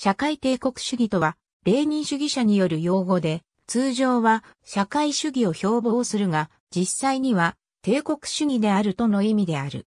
社会帝国主義とは、レーニン主義者による用語で、通常は社会主義を標榜するが、実際には帝国主義であるとの意味である。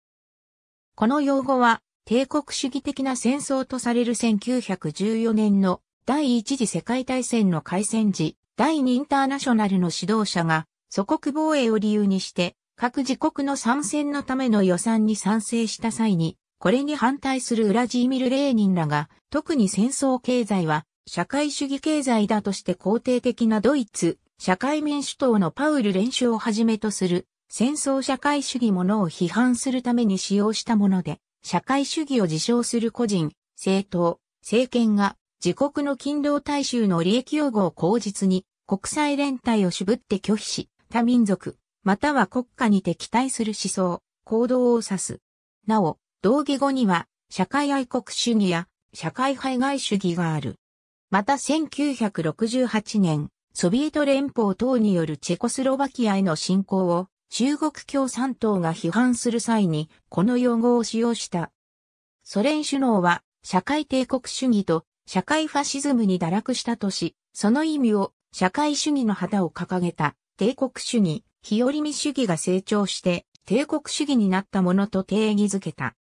この用語は、帝国主義的な戦争とされる1914年の第一次世界大戦の開戦時、第二インターナショナルの指導者が、祖国防衛を理由にして、各自国の参戦のための予算に賛成した際に、これに反対するウラジーミル・レーニンらが、特に戦争経済は社会主義経済だとして肯定的なドイツ、社会民主党のパウル・連勝をはじめとする戦争社会主義ものを批判するために使用したもので、社会主義を自称する個人、政党、政権が自国の勤労大衆の利益擁護を口実に国際連帯を渋って拒否し、他民族、または国家に敵対する思想、行動を指す。なお、同義語には、社会愛国主義や社会排外主義がある。また1968年、ソビエト連邦等によるチェコスロバキアへの侵攻を中国共産党が批判する際にこの用語を使用した。ソ連首脳は社会帝国主義と社会ファシズムに堕落したとし、その意味を社会主義の旗を掲げた帝国主義、日和見主義が成長して帝国主義になったものと定義づけた。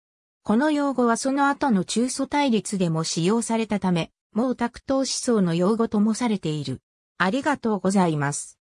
この用語はその後の中祖対立でも使用されたため、毛沢東思想の用語ともされている。ありがとうございます。